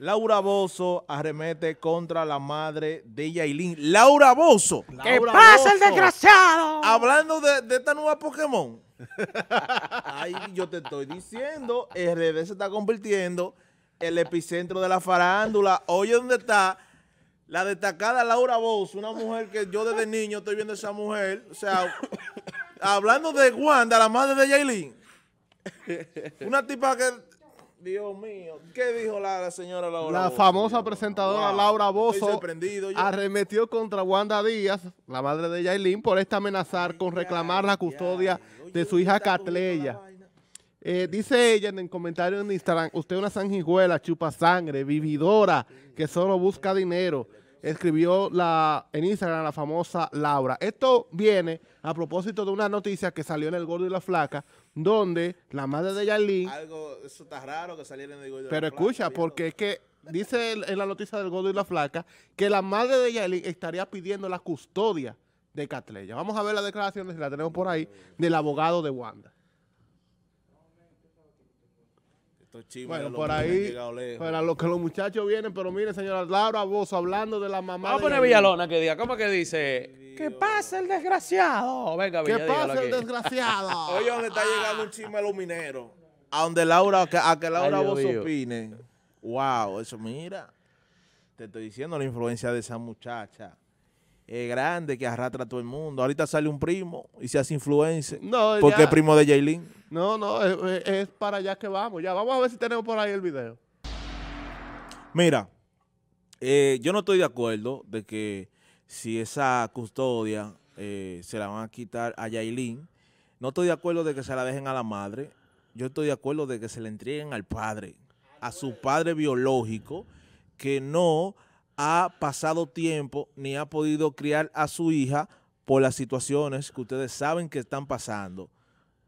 Laura Bozo arremete contra la madre de Yailin. Laura Bozo. ¿Qué pasa, el desgraciado? Hablando de, de esta nueva Pokémon. Ay, yo te estoy diciendo, RD se está convirtiendo el epicentro de la farándula. Oye, ¿dónde está? La destacada Laura Bozo, una mujer que yo desde niño estoy viendo esa mujer. O sea, hablando de Wanda, la madre de Yailin. Una tipa que Dios mío, ¿qué dijo la, señora Laura La famosa presentadora Laura Bozo arremetió contra Wanda Díaz, la madre de Yailin, por esta amenazar con reclamar la custodia de su hija Catleya. dice ella en el comentario en Instagram, usted es una sanguijuela, chupa sangre, vividora, que solo busca dinero escribió la, en Instagram la famosa Laura. Esto viene a propósito de una noticia que salió en El Gordo y la Flaca, donde la madre de yalí raro que en El Gordo Pero escucha, porque es que dice en la noticia del Gordo y la Flaca que la madre de Yailin estaría pidiendo la custodia de Catleya. Vamos a ver las declaraciones, si la tenemos por ahí, del abogado de Wanda. bueno, por ahí, para los que los muchachos vienen, pero mire, señora Laura vos hablando de la mamá. Vamos a poner Villalona que diga, ¿cómo que dice? ¿Qué pasa el desgraciado? Venga, ¿Qué pasa el desgraciado? Oye, donde está llegando un chisme a los A donde Laura, a que Laura vos Bozo opine. Wow, eso mira. Te estoy diciendo la influencia de esa muchacha. Es grande, que arrastra a todo el mundo. Ahorita sale un primo y se hace influencer. No, porque es primo de Jaylin. No, no, es, para allá que vamos. Ya, vamos a ver si tenemos por ahí el video. Mira, eh, yo no estoy de acuerdo de que si esa custodia eh, se la van a quitar a Yailin, no estoy de acuerdo de que se la dejen a la madre. Yo estoy de acuerdo de que se la entreguen al padre, a su padre biológico, que no ha pasado tiempo ni ha podido criar a su hija por las situaciones que ustedes saben que están pasando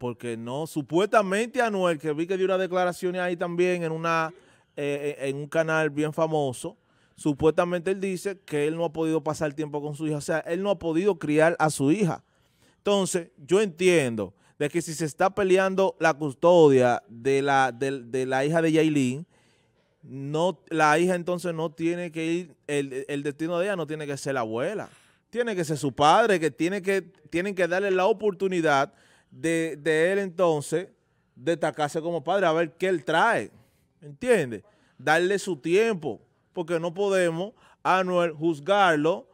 porque no, supuestamente Anuel, que vi que dio una declaración ahí también en, una, eh, eh, en un canal bien famoso, supuestamente él dice que él no ha podido pasar tiempo con su hija, o sea, él no ha podido criar a su hija. Entonces, yo entiendo de que si se está peleando la custodia de la, de, la hija de Yailin, no, la hija entonces no tiene que ir, el, destino de ella no tiene que ser la abuela, tiene que ser su padre, que, tiene que tienen que darle la oportunidad de, él entonces destacarse como padre, a ver qué él trae, entiende Darle su tiempo, porque no podemos a juzgarlo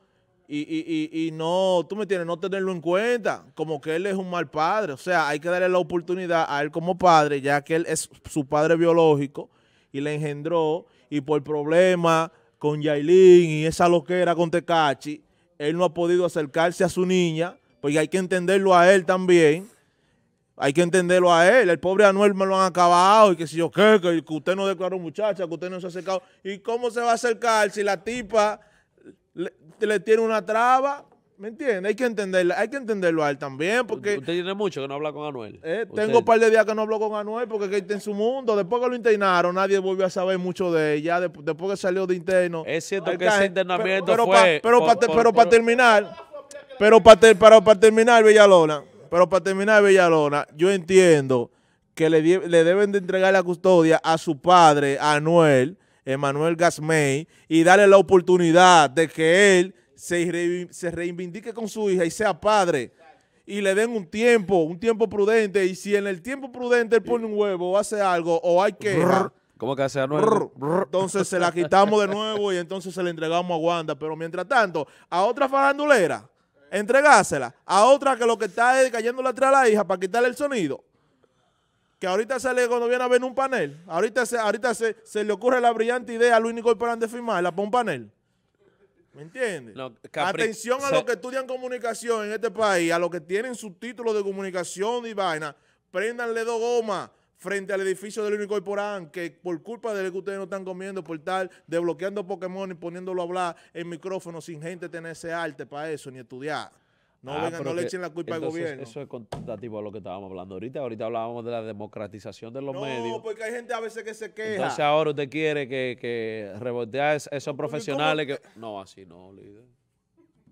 y, y, no, tú me tienes no tenerlo en cuenta, como que él es un mal padre. O sea, hay que darle la oportunidad a él como padre, ya que él es su padre biológico y le engendró, y por problemas con Yailin y esa loquera con Tecachi, él no ha podido acercarse a su niña, pues hay que entenderlo a él también. Hay que entenderlo a él. El pobre Anuel me lo han acabado. Y que si yo qué, que, usted no declaró muchacha, que usted no se ha acercado. ¿Y cómo se va a acercar si la tipa le, tiene una traba? ¿Me entiende? Hay que entenderlo, hay que entenderlo a él también, porque... Usted tiene mucho que no habla con Anuel. Eh, tengo un par de días que no hablo con Anuel porque que está en su mundo. Después que lo internaron, nadie volvió a saber mucho de ella. Después, que salió de interno... Es cierto que ese internamiento pero, pero fue... pero, para terminar, pero para, para terminar, Villalona, pero para terminar, Villalona, yo entiendo que le, deben de entregar la custodia a su padre, a Anuel, Emanuel Gasmey, y darle la oportunidad de que él se, se reivindique con su hija y sea padre y le den un tiempo, un tiempo prudente. Y si en el tiempo prudente él pone un huevo o hace algo, o hay que. ¿Cómo que hace Anuel? Entonces se la quitamos de nuevo y entonces se la entregamos a Wanda. Pero mientras tanto, a otra farandulera entregársela a otra que lo que está es cayéndole atrás a la hija para quitarle el sonido. Que ahorita sale cuando viene a ver un panel. Ahorita se, ahorita se, le ocurre la brillante idea a Luis Nicol para de firmarla para un panel. ¿Me entiendes? Atención a los que estudian comunicación en este país, a los que tienen su de comunicación y vaina, préndanle dos gomas frente al edificio del único porán que por culpa de que ustedes no están comiendo por estar desbloqueando Pokémon y poniéndolo a hablar en micrófono sin gente tener ese arte para eso, ni estudiar. No, ah, vengan, no le echen la culpa al gobierno. Eso es contestativo a lo que estábamos hablando ahorita. Ahorita hablábamos de la democratización de los medios. No, porque hay gente a veces que se queja. Entonces ahora usted quiere que, que esos profesionales que... No, así no, líder.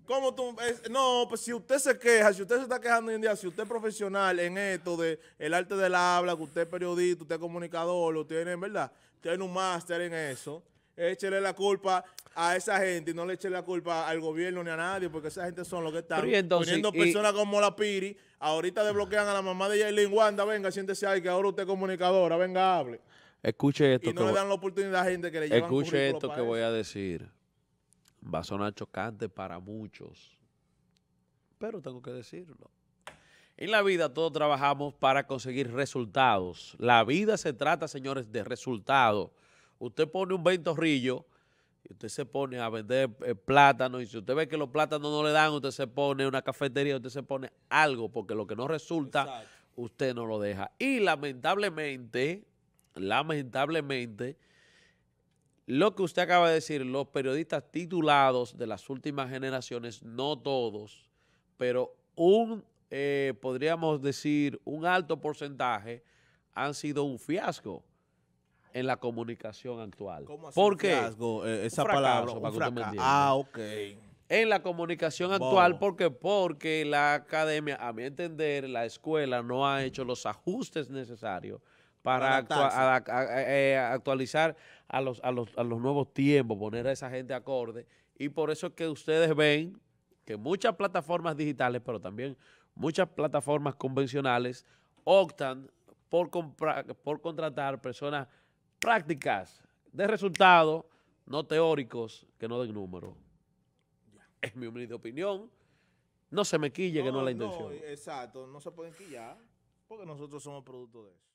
¿Cómo tú? no, pues si usted se queja, si usted se está quejando hoy en día, si usted es profesional en esto de arte del habla, que usted es periodista, usted es comunicador, lo tiene, ¿verdad? Tiene un máster en eso. Échele la culpa a esa gente y no le eche la culpa al gobierno ni a nadie, porque esa gente son los que están poniendo personas como la Piri. Ahorita desbloquean a la mamá de Jailin Wanda, venga, siéntese ahí, que ahora usted es comunicadora, venga, hable. Escuche esto. Y no que le dan la oportunidad a gente que le Escuche esto que voy a decir. Va a sonar chocante para muchos, pero tengo que decirlo. En la vida todos trabajamos para conseguir resultados. La vida se trata, señores, de resultados. Usted pone un ventorrillo y usted se pone a vender eh, plátano. y si usted ve que los plátanos no le dan, usted se pone una cafetería, usted se pone algo, porque lo que no resulta, usted no lo deja. Y lamentablemente, lamentablemente, lo que usted acaba de decir, los periodistas titulados de las últimas generaciones, no todos, pero un, eh, podríamos decir, un alto porcentaje han sido un fiasco en la comunicación actual. ¿Cómo ¿Por qué? Fiasco, eh, esa palabra, Ah, ok. En la comunicación actual, Porque la academia, a mi entender, la escuela no ha hecho los ajustes necesarios para, actualizar a los, nuevos tiempos, poner a esa gente acorde. Y por eso es que ustedes ven que muchas plataformas digitales, pero también muchas plataformas convencionales, optan por, por contratar personas prácticas de resultados, no teóricos, que no den número. Es mi humilde opinión. No se me quille, que no es la intención. exacto, no se pueden quillar, porque nosotros somos producto de eso.